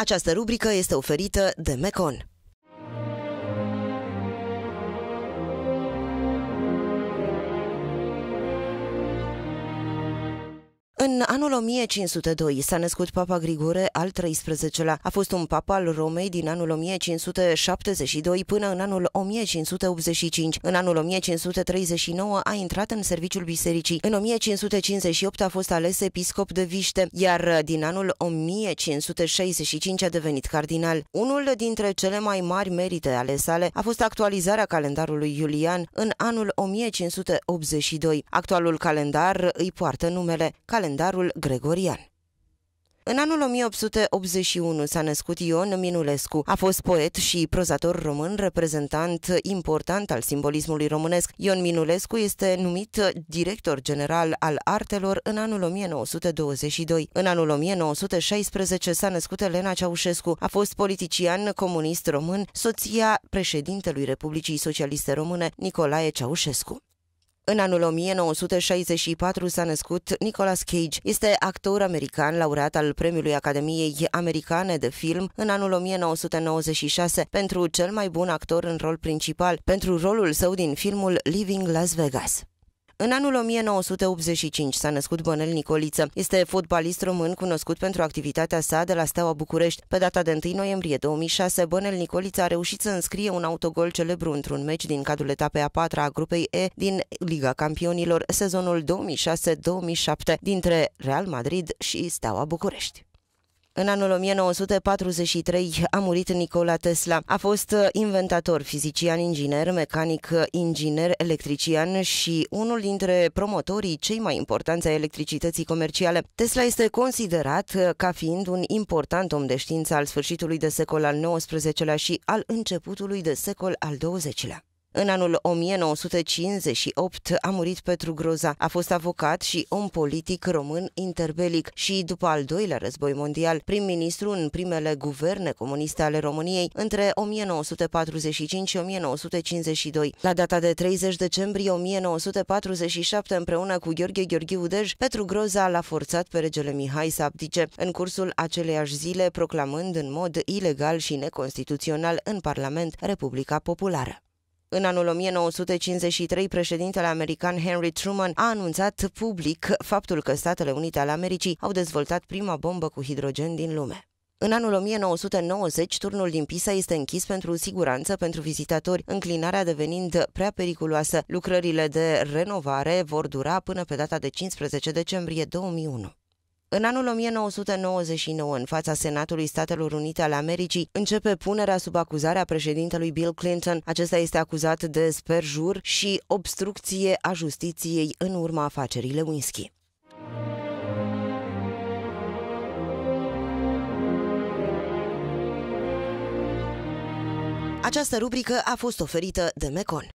Această rubrică este oferită de Mecon. În anul 1502 s-a născut Papa Grigore al XIII-lea. A fost un papa al Romei din anul 1572 până în anul 1585. În anul 1539 a intrat în serviciul bisericii. În 1558 a fost ales episcop de Viște, iar din anul 1565 a devenit cardinal. Unul dintre cele mai mari merite ale sale a fost actualizarea calendarului Iulian în anul 1582. Actualul calendar îi poartă numele calendar calendarul gregorian. În anul 1881 s-a născut Ion Minulescu. A fost poet și prozator român, reprezentant important al simbolismului românesc. Ion Minulescu este numit director general al artelor în anul 1922. În anul 1916 s-a născut Elena Ceaușescu. A fost politician comunist român, soția președintelui Republicii Socialiste Române Nicolae Ceaușescu. În anul 1964 s-a născut Nicolas Cage. Este actor american, laureat al Premiului Academiei Americane de Film în anul 1996 pentru cel mai bun actor în rol principal, pentru rolul său din filmul Living Las Vegas. În anul 1985 s-a născut Bănel Nicoliță. Este fotbalist român cunoscut pentru activitatea sa de la Steaua București. Pe data de 1 noiembrie 2006, Bănel Nicoliță a reușit să înscrie un autogol celebru într-un meci din cadrul etapei a patra a grupei E din Liga Campionilor sezonul 2006-2007 dintre Real Madrid și Steaua București. În anul 1943 a murit Nikola Tesla. A fost uh, inventator, fizician, inginer, mecanic, uh, inginer, electrician și unul dintre promotorii cei mai importanți ai electricității comerciale. Tesla este considerat uh, ca fiind un important om de știință al sfârșitului de secol al XIX-lea și al începutului de secol al XX-lea. În anul 1958 a murit Petru Groza. A fost avocat și om politic român interbelic și după al doilea război mondial, prim-ministru în primele guverne comuniste ale României între 1945 și 1952. La data de 30 decembrie 1947, împreună cu Gheorghe Gheorghiu Dej, Petru Groza l-a forțat pe regele Mihai să abdice, în cursul aceleiași zile proclamând în mod ilegal și neconstituțional în Parlament Republica Populară. În anul 1953, președintele american Henry Truman a anunțat public faptul că Statele Unite ale Americii au dezvoltat prima bombă cu hidrogen din lume. În anul 1990, turnul din Pisa este închis pentru siguranță pentru vizitatori, înclinarea devenind prea periculoasă. Lucrările de renovare vor dura până pe data de 15 decembrie 2001. În anul 1999, în fața Senatului Statelor Unite ale Americii, începe punerea sub acuzare a președintelui Bill Clinton. Acesta este acuzat de sperjur și obstrucție a justiției în urma afacerii Lewinsky. Această rubrică a fost oferită de Mecon.